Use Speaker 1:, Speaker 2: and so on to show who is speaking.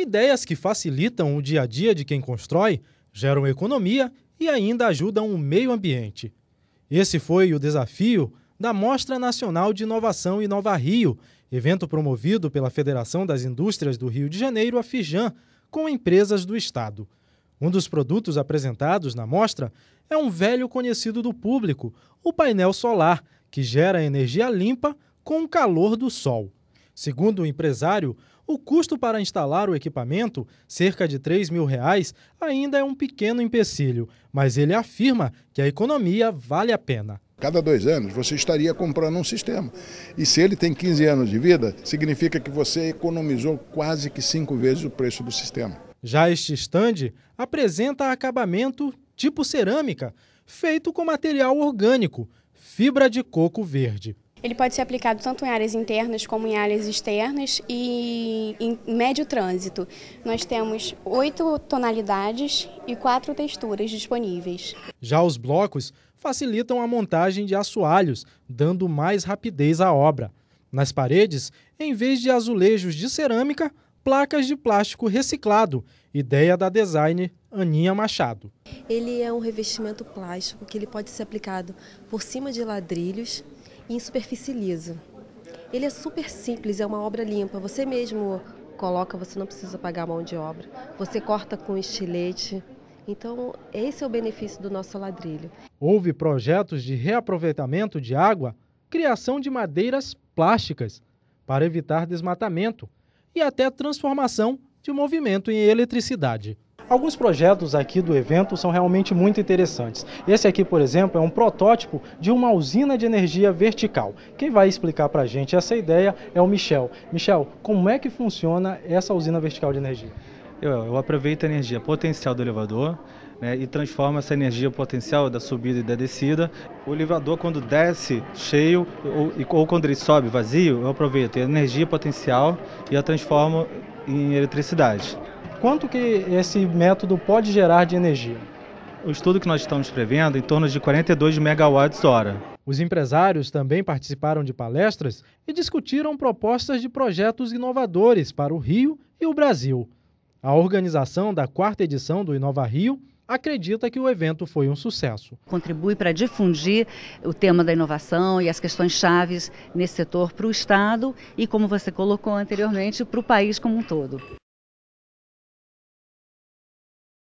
Speaker 1: Ideias que facilitam o dia a dia de quem constrói, geram economia e ainda ajudam o meio ambiente. Esse foi o desafio da Mostra Nacional de Inovação Inova Rio, evento promovido pela Federação das Indústrias do Rio de Janeiro, a Fijan, com empresas do Estado. Um dos produtos apresentados na mostra é um velho conhecido do público, o painel solar, que gera energia limpa com o calor do sol. Segundo o empresário, o custo para instalar o equipamento, cerca de 3 mil reais, ainda é um pequeno empecilho, mas ele afirma que a economia vale a pena. Cada dois anos você estaria comprando um sistema. E se ele tem 15 anos de vida, significa que você economizou quase que cinco vezes o preço do sistema. Já este estande apresenta acabamento tipo cerâmica, feito com material orgânico, fibra de coco verde. Ele pode ser aplicado tanto em áreas internas como em áreas externas e em médio trânsito. Nós temos oito tonalidades e quatro texturas disponíveis. Já os blocos facilitam a montagem de assoalhos, dando mais rapidez à obra. Nas paredes, em vez de azulejos de cerâmica, placas de plástico reciclado, ideia da designer Aninha Machado. Ele é um revestimento plástico que ele pode ser aplicado por cima de ladrilhos, em superfície lisa. Ele é super simples, é uma obra limpa. Você mesmo coloca, você não precisa pagar mão de obra. Você corta com estilete. Então, esse é o benefício do nosso ladrilho. Houve projetos de reaproveitamento de água, criação de madeiras plásticas para evitar desmatamento e até transformação de movimento em eletricidade. Alguns projetos aqui do evento são realmente muito interessantes. Esse aqui, por exemplo, é um protótipo de uma usina de energia vertical. Quem vai explicar para a gente essa ideia é o Michel. Michel, como é que funciona essa usina vertical
Speaker 2: de energia? Eu, eu aproveito a energia potencial do elevador né, e transformo essa energia potencial da subida e da descida. O elevador, quando desce cheio ou, ou quando ele sobe vazio, eu aproveito a energia potencial e a transformo em eletricidade
Speaker 1: quanto que esse método pode gerar de energia?
Speaker 2: O estudo que nós estamos prevendo em torno de 42 megawatts hora.
Speaker 1: Os empresários também participaram de palestras e discutiram propostas de projetos inovadores para o Rio e o Brasil. A organização da quarta edição do Inova Rio acredita que o evento foi um sucesso. Contribui para difundir o tema da inovação e as questões chaves nesse setor para o Estado e, como você colocou anteriormente, para o país como um todo.